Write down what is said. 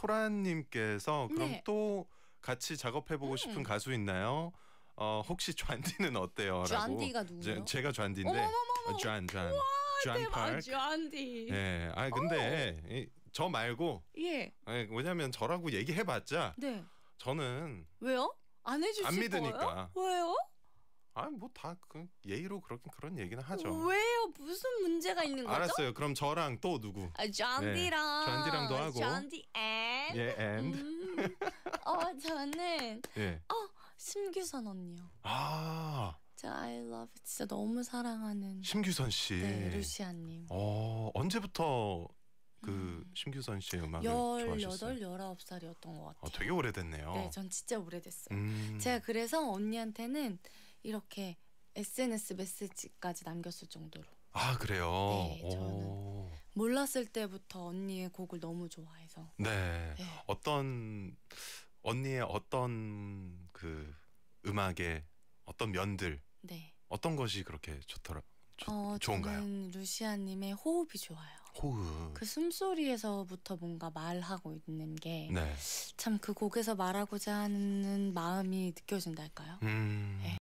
소라님께서 그럼 네. 또 같이 작업해보고 음. 싶은 가수 있나요? 어 혹시 좌디는 어때요? 좌디가 누구요? 제, 가 좌디인데 좌잔 좌잔 좌디 디 예, 아 근데 이, 저 말고 예. 아니, 왜냐면 저라고 얘기해봤자 네. 저는 왜요? 안 해주실 안 믿으니까. 거예요? 왜요? 아 뭐다 그 예의로 그렇게 그런 얘기는 하죠. 왜요? 무슨 문제가 있는 거죠? 알았어요. 그럼 저랑 또 누구? 아, 디랑 네. 존디랑도 하고. 존디 에. and. 예, 예, and. 음, 어, 저는 예. 어, 심규선 언니요. 아. 저 I love 진짜 너무 사랑하는 심규선 씨. 네, 루시아 님. 어, 언제부터 그 음. 심규선 씨의 음악을 좋아하셨어요? 19 살이었던 것 같아요. 어, 되게 오래됐네요. 네, 전 진짜 오래됐어요. 음. 제가 그래서 언니한테는 이렇게 SNS 메시지까지 남겼을 정도로. 아, 그래요. 네, 저는 몰랐을 때부터 언니의 곡을 너무 좋아해서. 네. 네. 어떤 언니의 어떤 그 음악의 어떤 면들. 네. 어떤 것이 그렇게 좋더라? 조, 어, 좋은가요? 저는 루시아님의 호흡이 좋아요. 호흡. 그 숨소리에서부터 뭔가 말하고 있는 게 참그 네. 그 곡에서 말하고자 하는 마음이 느껴진달까요? 음. 네.